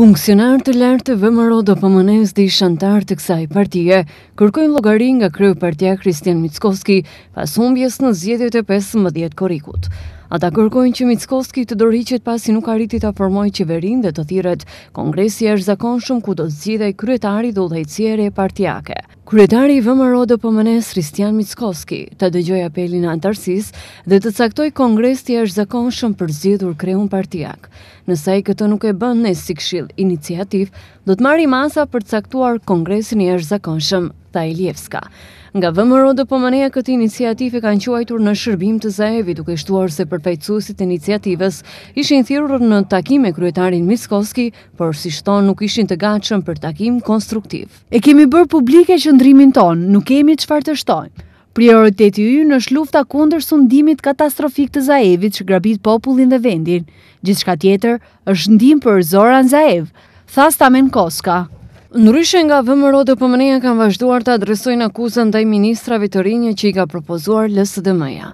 Funksionar të lartë të vëmëro do pëmënes dhe i shantar të kësaj partije, kërkojnë logari nga kryu partija Kristian Mickoski pas humbjes në zjedit e 15 korikut. Ata kërkojnë që Mickoski të dorëhiqet pasi nuk arriti të formojë qeverin dhe të thirret kongresi është zakonshëm ku do të zgjide i kryetari dhe udhejtësire e partijake. Kryetari i VMRO do pëmënes Kristian Mickoski të dëgjoj apelin antarësis dhe të caktoj kongres të jash për zgjidhur kreun partijak. Nëse i këtë nuk e bën në si këshil iniciativ, do të marri masa për caktuar kongresin i është zakonshëm ta Iljevska. Nga vëmëro dhe pëmëneja këti iniciativë kanë quajtur në shërbim të Zaevi, duke shtuar se përfejtësusit iniciativës ishin thirur në takim e kryetarin Miskoski, por si shton nuk ishin të gachën për takim konstruktiv. E kemi bërë publike që ndrimin tonë, nuk kemi qëfar të shtojmë. Prioriteti ju në shlufta kunder sundimit katastrofik të Zaevit që grabit popullin dhe vendin. Gjithë shka tjetër është ndim për Zoran Zaev, thas tamen Koska. Ndryshe nga VMRO dhe pëmëneja kanë vazhduar të adresojnë akuzën dhe i ministrave të që i ka propozuar lësë dhe mëja.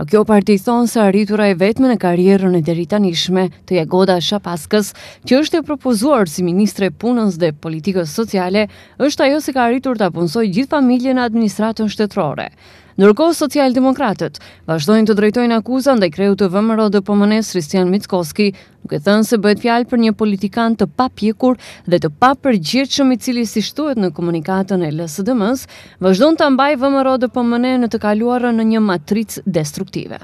Në kjo parti thonë se arritura e vetme në karierën e derita nishme të jagoda Shapaskës, që është e propozuar si ministre punës dhe politikës sociale, është ajo se ka arritur të apunsoj gjithë familje në administratën shtetrore. Ndërkohë socialdemokratët vazhdojnë të drejtojnë akuza ndaj kreut të vëmëro dhe pëmënes Christian Mitzkoski, duke thënë se bëhet fjalë për një politikan të pa pjekur dhe të pa përgjithshëm i cili si shtuet në komunikatën e LSDM-s, vazhdon të mbajë vëmëro dhe pëmëne në të kaluarën në një matricë destruktive.